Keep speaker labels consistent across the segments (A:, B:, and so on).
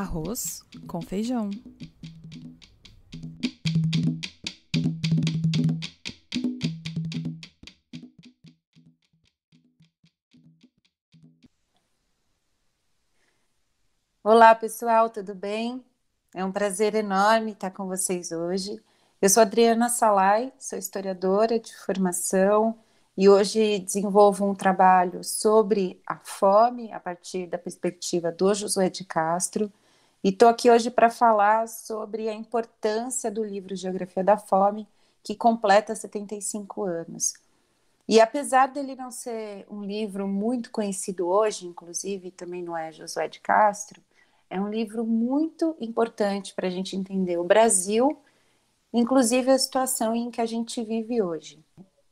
A: arroz com feijão. Olá, pessoal, tudo bem? É um prazer enorme estar com vocês hoje. Eu sou Adriana Salai, sou historiadora de formação e hoje desenvolvo um trabalho sobre a fome a partir da perspectiva do Josué de Castro. E estou aqui hoje para falar sobre a importância do livro Geografia da Fome, que completa 75 anos. E apesar dele não ser um livro muito conhecido hoje, inclusive também não é Josué de Castro, é um livro muito importante para a gente entender o Brasil, inclusive a situação em que a gente vive hoje.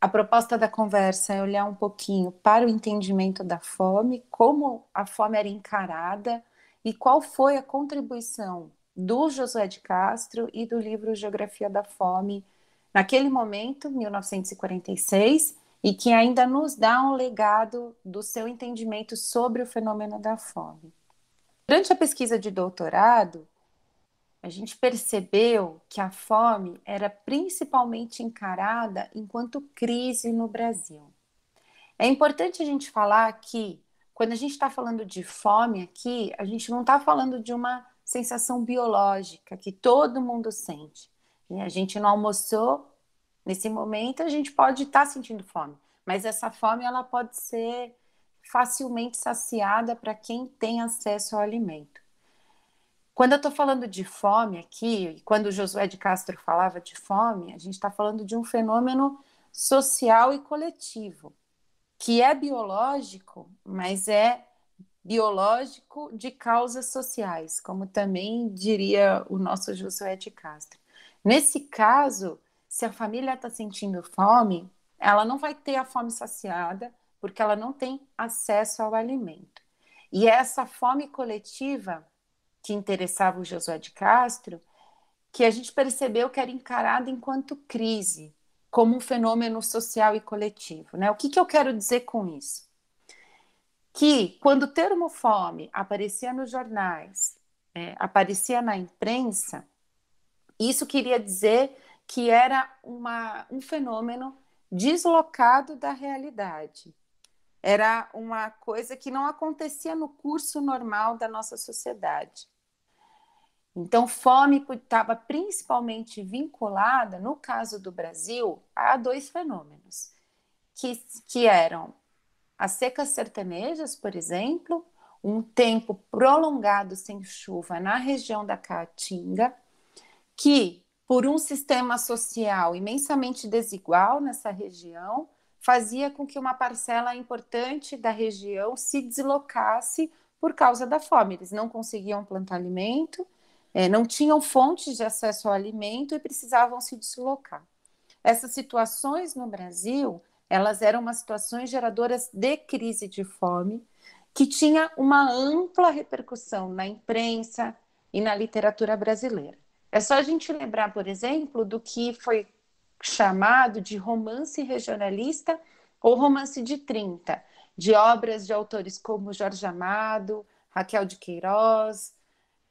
A: A proposta da conversa é olhar um pouquinho para o entendimento da fome, como a fome era encarada, e qual foi a contribuição do Josué de Castro e do livro Geografia da Fome, naquele momento, 1946, e que ainda nos dá um legado do seu entendimento sobre o fenômeno da fome. Durante a pesquisa de doutorado, a gente percebeu que a fome era principalmente encarada enquanto crise no Brasil. É importante a gente falar que quando a gente está falando de fome aqui, a gente não está falando de uma sensação biológica que todo mundo sente. Né? A gente não almoçou, nesse momento a gente pode estar tá sentindo fome, mas essa fome ela pode ser facilmente saciada para quem tem acesso ao alimento. Quando eu estou falando de fome aqui, quando o Josué de Castro falava de fome, a gente está falando de um fenômeno social e coletivo que é biológico, mas é biológico de causas sociais, como também diria o nosso Josué de Castro. Nesse caso, se a família está sentindo fome, ela não vai ter a fome saciada, porque ela não tem acesso ao alimento. E é essa fome coletiva que interessava o Josué de Castro, que a gente percebeu que era encarada enquanto crise, como um fenômeno social e coletivo. Né? O que, que eu quero dizer com isso? Que quando o termo fome aparecia nos jornais, é, aparecia na imprensa, isso queria dizer que era uma, um fenômeno deslocado da realidade. Era uma coisa que não acontecia no curso normal da nossa sociedade. Então, fome estava principalmente vinculada, no caso do Brasil, a dois fenômenos, que, que eram as secas sertanejas, por exemplo, um tempo prolongado sem chuva na região da Caatinga, que, por um sistema social imensamente desigual nessa região, fazia com que uma parcela importante da região se deslocasse por causa da fome. Eles não conseguiam plantar alimento é, não tinham fontes de acesso ao alimento e precisavam se deslocar. Essas situações no Brasil, elas eram umas situações geradoras de crise de fome, que tinha uma ampla repercussão na imprensa e na literatura brasileira. É só a gente lembrar, por exemplo, do que foi chamado de romance regionalista ou romance de 30, de obras de autores como Jorge Amado, Raquel de Queiroz,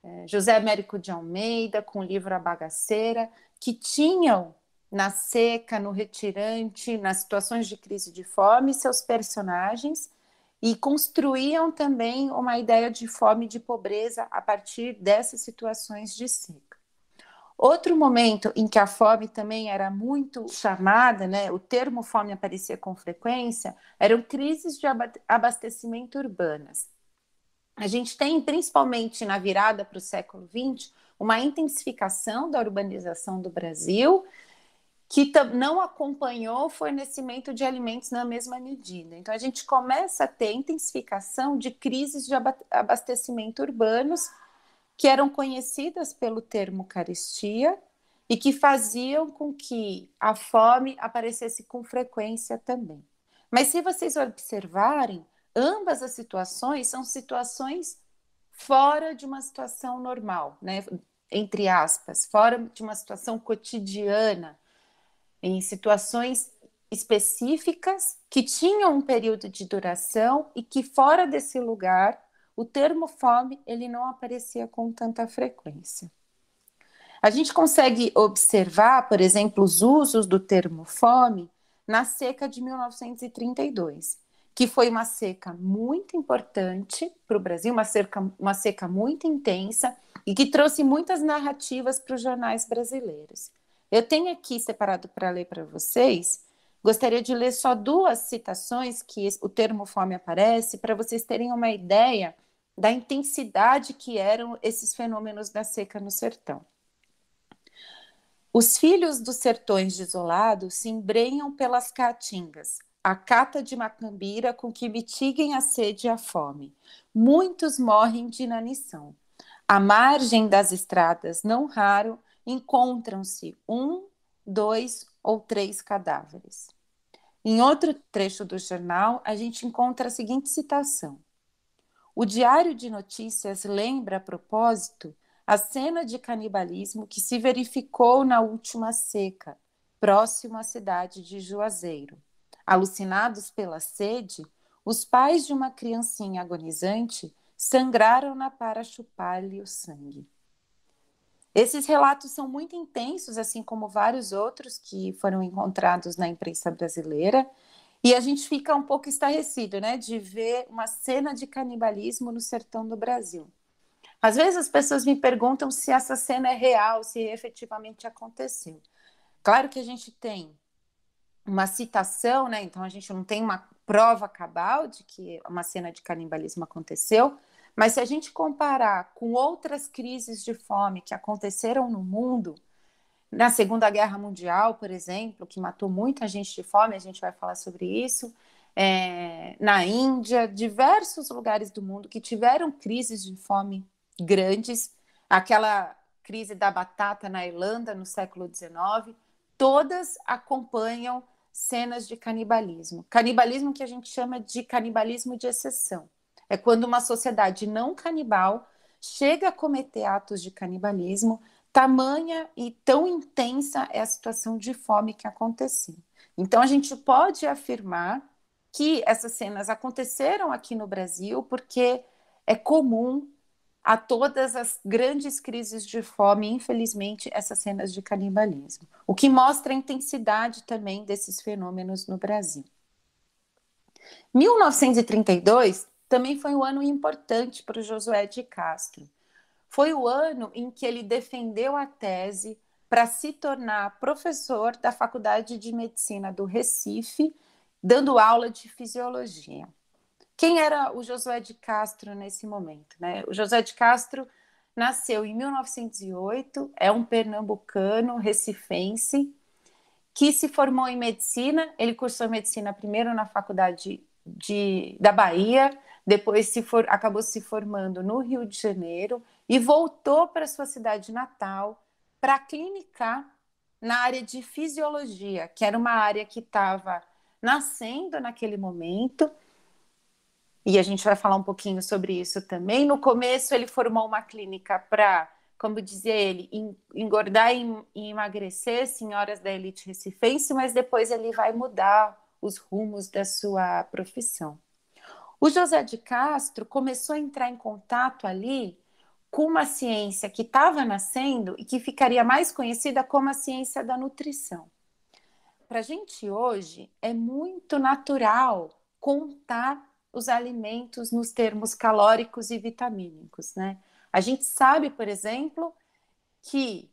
A: é, José Américo de Almeida, com o livro A Bagaceira, que tinham na seca, no retirante, nas situações de crise de fome, seus personagens e construíam também uma ideia de fome e de pobreza a partir dessas situações de seca. Outro momento em que a fome também era muito chamada, né, o termo fome aparecia com frequência, eram crises de abastecimento urbanas a gente tem, principalmente na virada para o século XX, uma intensificação da urbanização do Brasil que não acompanhou o fornecimento de alimentos na mesma medida. Então, a gente começa a ter intensificação de crises de abastecimento urbanos, que eram conhecidas pelo termo carestia, e que faziam com que a fome aparecesse com frequência também. Mas se vocês observarem, ambas as situações são situações fora de uma situação normal, né? entre aspas, fora de uma situação cotidiana, em situações específicas que tinham um período de duração e que fora desse lugar o termo fome ele não aparecia com tanta frequência. A gente consegue observar, por exemplo, os usos do termo fome na seca de 1932, que foi uma seca muito importante para o Brasil, uma, cerca, uma seca muito intensa e que trouxe muitas narrativas para os jornais brasileiros. Eu tenho aqui separado para ler para vocês, gostaria de ler só duas citações que o termo fome aparece, para vocês terem uma ideia da intensidade que eram esses fenômenos da seca no sertão. Os filhos dos sertões desolados se embrenham pelas caatingas a cata de macambira com que mitiguem a sede e a fome. Muitos morrem de inanição. À margem das estradas, não raro, encontram-se um, dois ou três cadáveres. Em outro trecho do jornal, a gente encontra a seguinte citação: O Diário de Notícias lembra a propósito a cena de canibalismo que se verificou na última seca, próximo à cidade de Juazeiro. Alucinados pela sede, os pais de uma criancinha agonizante sangraram-na para chupar-lhe o sangue. Esses relatos são muito intensos, assim como vários outros que foram encontrados na imprensa brasileira, e a gente fica um pouco estarrecido, né, de ver uma cena de canibalismo no sertão do Brasil. Às vezes as pessoas me perguntam se essa cena é real, se efetivamente aconteceu. Claro que a gente tem uma citação, né? Então a gente não tem uma prova cabal de que uma cena de canibalismo aconteceu, mas se a gente comparar com outras crises de fome que aconteceram no mundo, na Segunda Guerra Mundial, por exemplo, que matou muita gente de fome, a gente vai falar sobre isso, é, na Índia, diversos lugares do mundo que tiveram crises de fome grandes, aquela crise da batata na Irlanda no século XIX, todas acompanham cenas de canibalismo. Canibalismo que a gente chama de canibalismo de exceção. É quando uma sociedade não canibal chega a cometer atos de canibalismo, tamanha e tão intensa é a situação de fome que aconteceu. Então a gente pode afirmar que essas cenas aconteceram aqui no Brasil porque é comum a todas as grandes crises de fome, infelizmente, essas cenas de canibalismo, o que mostra a intensidade também desses fenômenos no Brasil. 1932 também foi um ano importante para o Josué de Castro. Foi o ano em que ele defendeu a tese para se tornar professor da Faculdade de Medicina do Recife, dando aula de fisiologia. Quem era o Josué de Castro nesse momento? Né? O Josué de Castro nasceu em 1908, é um pernambucano, recifense, que se formou em medicina. Ele cursou medicina primeiro na faculdade de, da Bahia, depois se for, acabou se formando no Rio de Janeiro e voltou para sua cidade natal para clinicar na área de fisiologia, que era uma área que estava nascendo naquele momento e a gente vai falar um pouquinho sobre isso também. No começo, ele formou uma clínica para, como dizia ele, engordar e emagrecer senhoras da elite recifense, mas depois ele vai mudar os rumos da sua profissão. O José de Castro começou a entrar em contato ali com uma ciência que estava nascendo e que ficaria mais conhecida como a ciência da nutrição. Para a gente hoje é muito natural contar os alimentos nos termos calóricos e vitamínicos, né? A gente sabe, por exemplo, que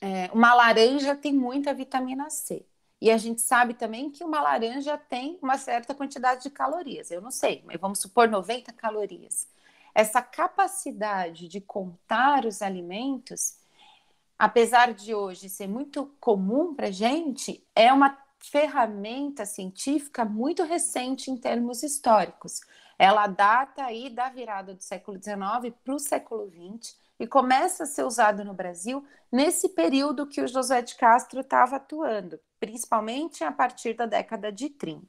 A: é, uma laranja tem muita vitamina C. E a gente sabe também que uma laranja tem uma certa quantidade de calorias. Eu não sei, mas vamos supor 90 calorias. Essa capacidade de contar os alimentos, apesar de hoje ser muito comum para gente, é uma ferramenta científica muito recente em termos históricos. Ela data aí da virada do século XIX para o século XX e começa a ser usado no Brasil nesse período que o José de Castro estava atuando, principalmente a partir da década de 30.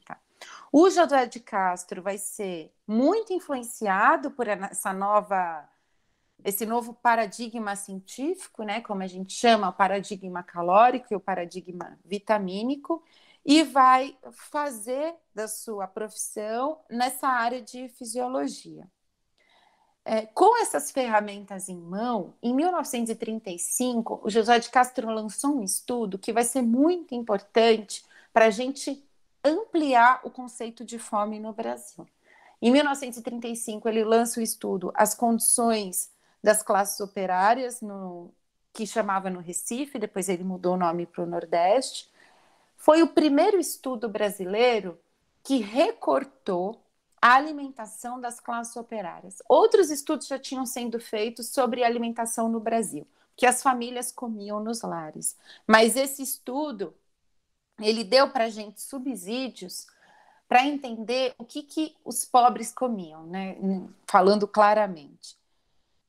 A: O José de Castro vai ser muito influenciado por essa nova esse novo paradigma científico, né, como a gente chama, o paradigma calórico e o paradigma vitamínico, e vai fazer da sua profissão nessa área de fisiologia. É, com essas ferramentas em mão, em 1935, o José de Castro lançou um estudo que vai ser muito importante para a gente ampliar o conceito de fome no Brasil. Em 1935, ele lança o estudo As Condições das classes operárias, no, que chamava no Recife, depois ele mudou o nome para o Nordeste. Foi o primeiro estudo brasileiro que recortou a alimentação das classes operárias. Outros estudos já tinham sendo feitos sobre alimentação no Brasil, que as famílias comiam nos lares. Mas esse estudo, ele deu para a gente subsídios para entender o que, que os pobres comiam, né? falando claramente.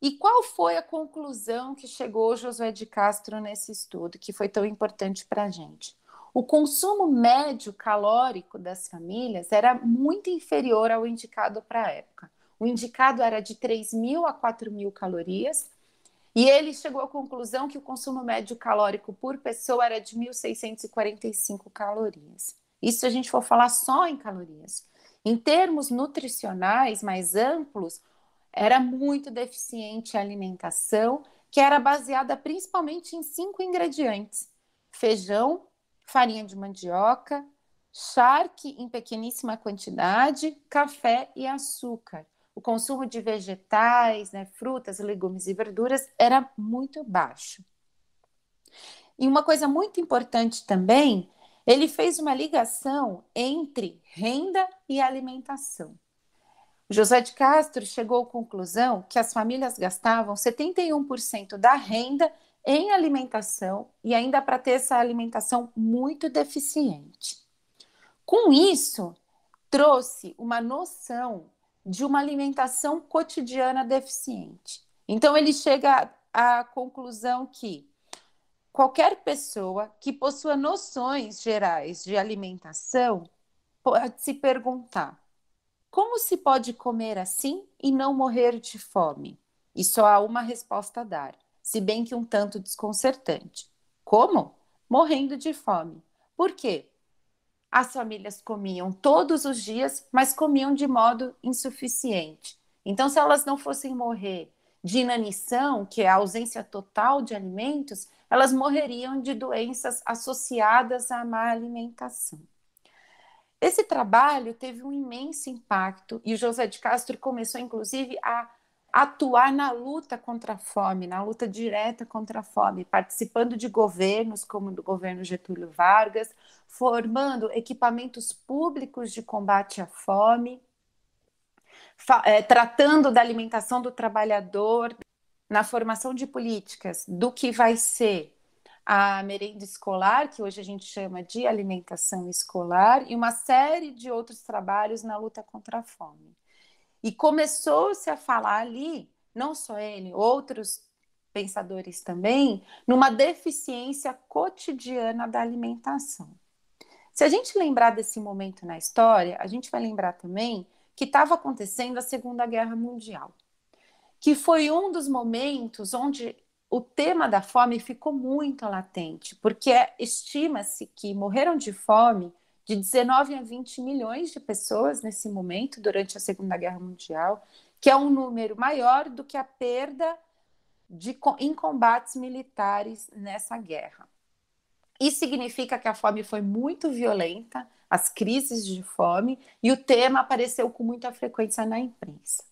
A: E qual foi a conclusão que chegou Josué de Castro nesse estudo, que foi tão importante para a gente? O consumo médio calórico das famílias era muito inferior ao indicado para a época. O indicado era de 3 mil a 4 mil calorias, e ele chegou à conclusão que o consumo médio calórico por pessoa era de 1.645 calorias. Isso se a gente for falar só em calorias. Em termos nutricionais mais amplos, era muito deficiente a alimentação, que era baseada principalmente em cinco ingredientes: feijão, farinha de mandioca, charque em pequeníssima quantidade, café e açúcar. O consumo de vegetais, né, frutas, legumes e verduras era muito baixo. E uma coisa muito importante também, ele fez uma ligação entre renda e alimentação. José de Castro chegou à conclusão que as famílias gastavam 71% da renda em alimentação e ainda para ter essa alimentação muito deficiente. Com isso, trouxe uma noção de uma alimentação cotidiana deficiente. Então, ele chega à conclusão que qualquer pessoa que possua noções gerais de alimentação pode se perguntar como se pode comer assim e não morrer de fome? E só há uma resposta a dar, se bem que um tanto desconcertante. Como? Morrendo de fome. Por quê? As famílias comiam todos os dias, mas comiam de modo insuficiente. Então, se elas não fossem morrer de inanição, que é a ausência total de alimentos, elas morreriam de doenças associadas à má alimentação. Esse trabalho teve um imenso impacto e o José de Castro começou, inclusive, a atuar na luta contra a fome, na luta direta contra a fome, participando de governos como do governo Getúlio Vargas, formando equipamentos públicos de combate à fome, é, tratando da alimentação do trabalhador, na formação de políticas do que vai ser a merenda escolar, que hoje a gente chama de alimentação escolar, e uma série de outros trabalhos na luta contra a fome. E começou-se a falar ali, não só ele, outros pensadores também, numa deficiência cotidiana da alimentação. Se a gente lembrar desse momento na história, a gente vai lembrar também que estava acontecendo a Segunda Guerra Mundial, que foi um dos momentos onde o tema da fome ficou muito latente, porque é, estima-se que morreram de fome de 19 a 20 milhões de pessoas nesse momento, durante a Segunda Guerra Mundial, que é um número maior do que a perda de, em combates militares nessa guerra. Isso significa que a fome foi muito violenta, as crises de fome, e o tema apareceu com muita frequência na imprensa.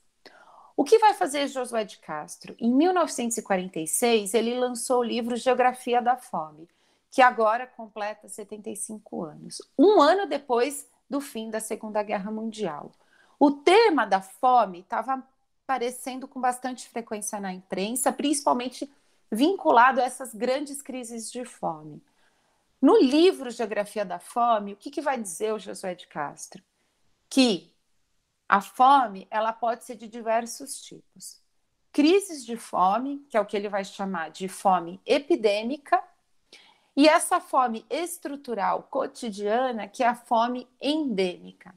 A: O que vai fazer Josué de Castro? Em 1946, ele lançou o livro Geografia da Fome, que agora completa 75 anos, um ano depois do fim da Segunda Guerra Mundial. O tema da fome estava aparecendo com bastante frequência na imprensa, principalmente vinculado a essas grandes crises de fome. No livro Geografia da Fome, o que, que vai dizer o Josué de Castro? Que a fome, ela pode ser de diversos tipos. Crises de fome, que é o que ele vai chamar de fome epidêmica, e essa fome estrutural cotidiana, que é a fome endêmica.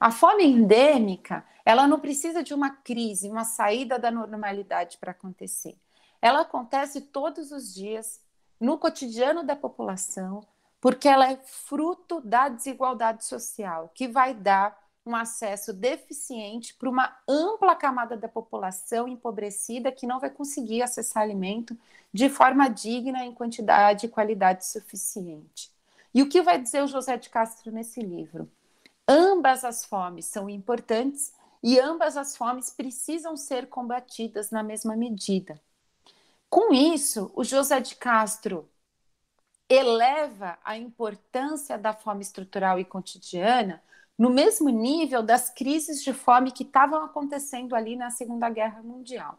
A: A fome endêmica, ela não precisa de uma crise, uma saída da normalidade para acontecer. Ela acontece todos os dias, no cotidiano da população, porque ela é fruto da desigualdade social, que vai dar um acesso deficiente para uma ampla camada da população empobrecida que não vai conseguir acessar alimento de forma digna, em quantidade e qualidade suficiente. E o que vai dizer o José de Castro nesse livro? Ambas as fomes são importantes e ambas as fomes precisam ser combatidas na mesma medida. Com isso, o José de Castro eleva a importância da fome estrutural e cotidiana no mesmo nível das crises de fome que estavam acontecendo ali na Segunda Guerra Mundial.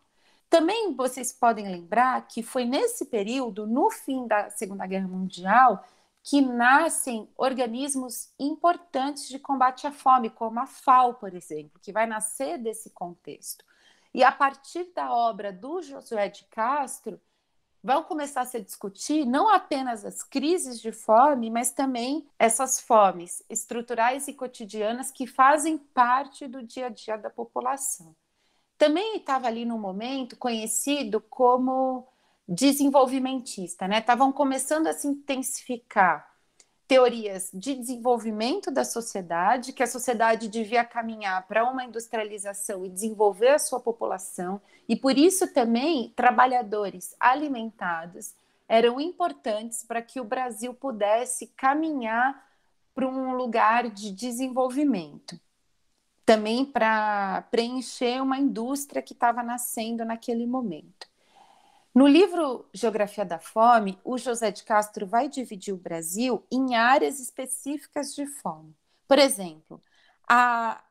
A: Também vocês podem lembrar que foi nesse período, no fim da Segunda Guerra Mundial, que nascem organismos importantes de combate à fome, como a FAO, por exemplo, que vai nascer desse contexto. E a partir da obra do Josué de Castro, vão começar a se discutir não apenas as crises de fome, mas também essas fomes estruturais e cotidianas que fazem parte do dia a dia da população. Também estava ali num momento conhecido como desenvolvimentista, né? Estavam começando a se intensificar teorias de desenvolvimento da sociedade, que a sociedade devia caminhar para uma industrialização e desenvolver a sua população, e por isso também trabalhadores alimentados eram importantes para que o Brasil pudesse caminhar para um lugar de desenvolvimento. Também para preencher uma indústria que estava nascendo naquele momento. No livro Geografia da Fome, o José de Castro vai dividir o Brasil em áreas específicas de fome. Por exemplo, a,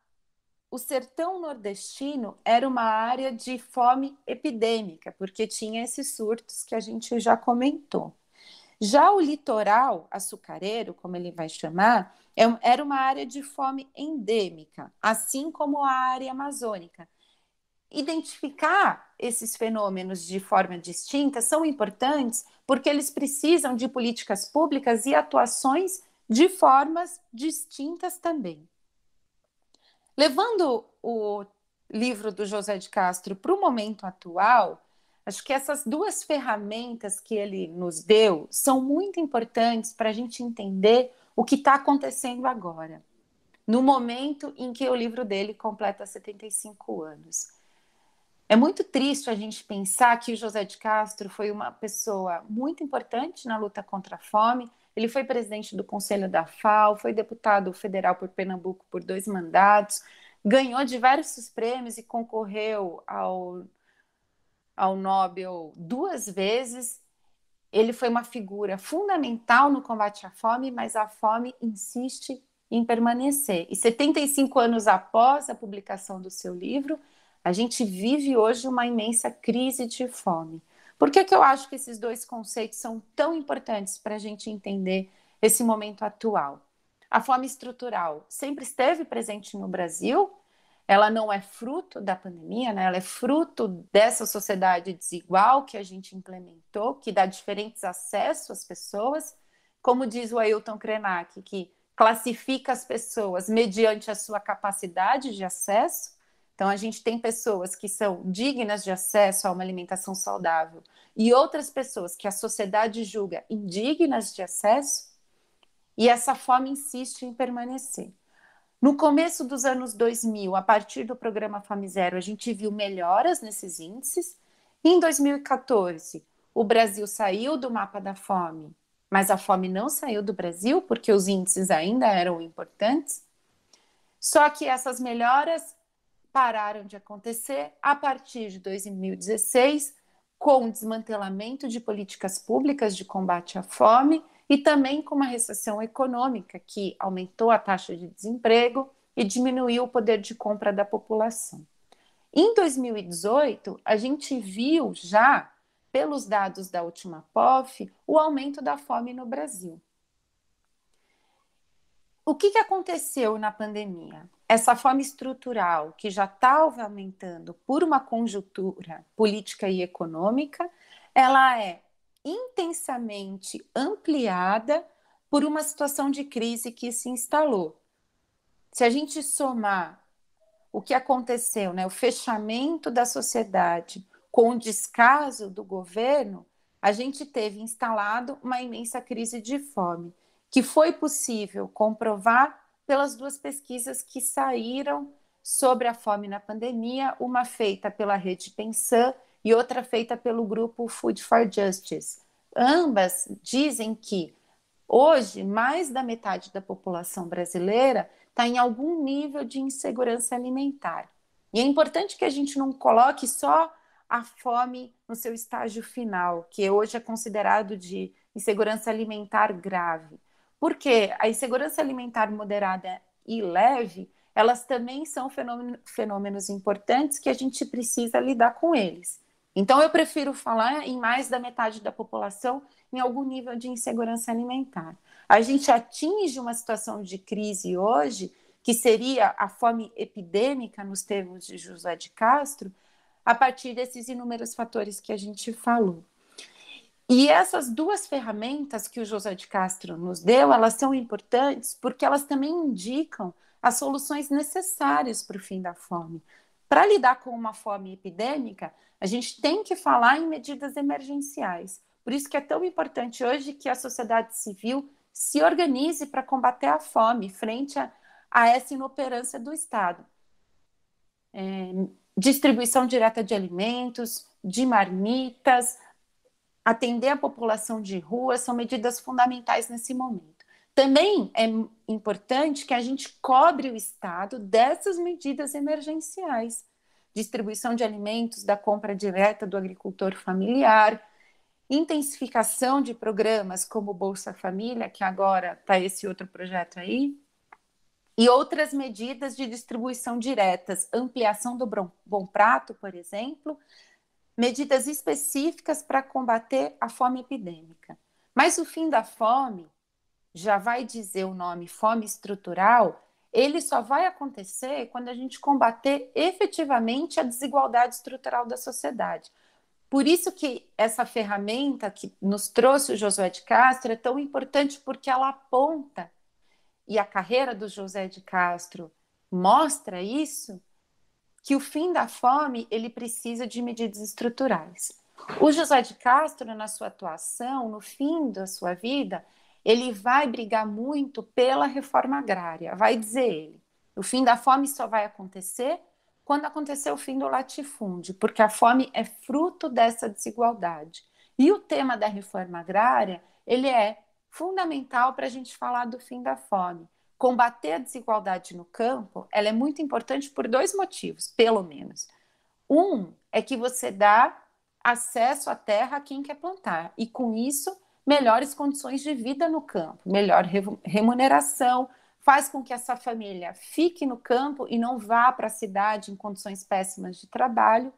A: o sertão nordestino era uma área de fome epidêmica, porque tinha esses surtos que a gente já comentou. Já o litoral açucareiro, como ele vai chamar, é, era uma área de fome endêmica, assim como a área amazônica identificar esses fenômenos de forma distinta são importantes porque eles precisam de políticas públicas e atuações de formas distintas também. Levando o livro do José de Castro para o momento atual, acho que essas duas ferramentas que ele nos deu são muito importantes para a gente entender o que está acontecendo agora, no momento em que o livro dele completa 75 anos. É muito triste a gente pensar que o José de Castro foi uma pessoa muito importante na luta contra a fome. Ele foi presidente do Conselho da FAO, foi deputado federal por Pernambuco por dois mandatos, ganhou diversos prêmios e concorreu ao, ao Nobel duas vezes. Ele foi uma figura fundamental no combate à fome, mas a fome insiste em permanecer. E 75 anos após a publicação do seu livro, a gente vive hoje uma imensa crise de fome. Por que, que eu acho que esses dois conceitos são tão importantes para a gente entender esse momento atual? A fome estrutural sempre esteve presente no Brasil, ela não é fruto da pandemia, né? ela é fruto dessa sociedade desigual que a gente implementou, que dá diferentes acessos às pessoas, como diz o Ailton Krenak, que classifica as pessoas mediante a sua capacidade de acesso, então, a gente tem pessoas que são dignas de acesso a uma alimentação saudável e outras pessoas que a sociedade julga indignas de acesso, e essa fome insiste em permanecer. No começo dos anos 2000, a partir do programa Fome Zero, a gente viu melhoras nesses índices. Em 2014, o Brasil saiu do mapa da fome, mas a fome não saiu do Brasil, porque os índices ainda eram importantes. Só que essas melhoras pararam de acontecer a partir de 2016, com o desmantelamento de políticas públicas de combate à fome e também com uma recessão econômica que aumentou a taxa de desemprego e diminuiu o poder de compra da população. Em 2018, a gente viu já, pelos dados da última POF, o aumento da fome no Brasil. O que, que aconteceu na pandemia? essa fome estrutural que já estava tá aumentando por uma conjuntura política e econômica, ela é intensamente ampliada por uma situação de crise que se instalou. Se a gente somar o que aconteceu, né, o fechamento da sociedade com o descaso do governo, a gente teve instalado uma imensa crise de fome, que foi possível comprovar pelas duas pesquisas que saíram sobre a fome na pandemia, uma feita pela Rede Pensan e outra feita pelo grupo Food for Justice. Ambas dizem que hoje mais da metade da população brasileira está em algum nível de insegurança alimentar. E é importante que a gente não coloque só a fome no seu estágio final, que hoje é considerado de insegurança alimentar grave. Porque a insegurança alimentar moderada e leve, elas também são fenômenos importantes que a gente precisa lidar com eles. Então, eu prefiro falar em mais da metade da população em algum nível de insegurança alimentar. A gente atinge uma situação de crise hoje, que seria a fome epidêmica, nos termos de José de Castro, a partir desses inúmeros fatores que a gente falou. E essas duas ferramentas que o José de Castro nos deu, elas são importantes porque elas também indicam as soluções necessárias para o fim da fome. Para lidar com uma fome epidêmica, a gente tem que falar em medidas emergenciais. Por isso que é tão importante hoje que a sociedade civil se organize para combater a fome frente a, a essa inoperância do Estado. É, distribuição direta de alimentos, de marmitas, atender a população de rua são medidas fundamentais nesse momento. Também é importante que a gente cobre o Estado dessas medidas emergenciais, distribuição de alimentos da compra direta do agricultor familiar, intensificação de programas como Bolsa Família, que agora está esse outro projeto aí, e outras medidas de distribuição diretas, ampliação do Bom Prato, por exemplo, medidas específicas para combater a fome epidêmica. Mas o fim da fome, já vai dizer o nome fome estrutural, ele só vai acontecer quando a gente combater efetivamente a desigualdade estrutural da sociedade. Por isso que essa ferramenta que nos trouxe o Josué de Castro é tão importante porque ela aponta e a carreira do José de Castro mostra isso que o fim da fome ele precisa de medidas estruturais. O José de Castro, na sua atuação, no fim da sua vida, ele vai brigar muito pela reforma agrária. Vai dizer ele: o fim da fome só vai acontecer quando acontecer o fim do latifúndio, porque a fome é fruto dessa desigualdade. E o tema da reforma agrária ele é fundamental para a gente falar do fim da fome, combater a desigualdade no campo, ela é muito importante por dois motivos, pelo menos. Um é que você dá acesso à terra a quem quer plantar e com isso melhores condições de vida no campo, melhor remuneração, faz com que essa família fique no campo e não vá para a cidade em condições péssimas de trabalho,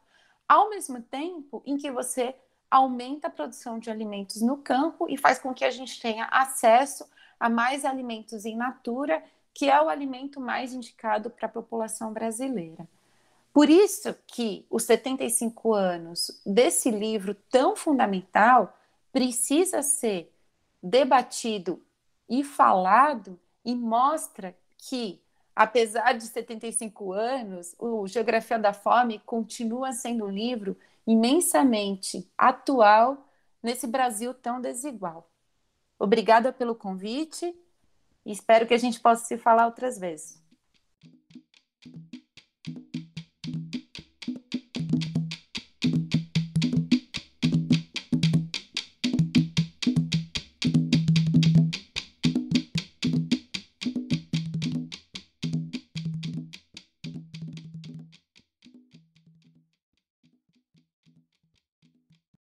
A: ao mesmo tempo em que você aumenta a produção de alimentos no campo e faz com que a gente tenha acesso a mais alimentos em natura, que é o alimento mais indicado para a população brasileira. Por isso que os 75 anos desse livro tão fundamental precisa ser debatido e falado e mostra que apesar de 75 anos, o Geografia da Fome continua sendo um livro imensamente atual nesse Brasil tão desigual. Obrigada pelo convite e espero que a gente possa se falar outras vezes.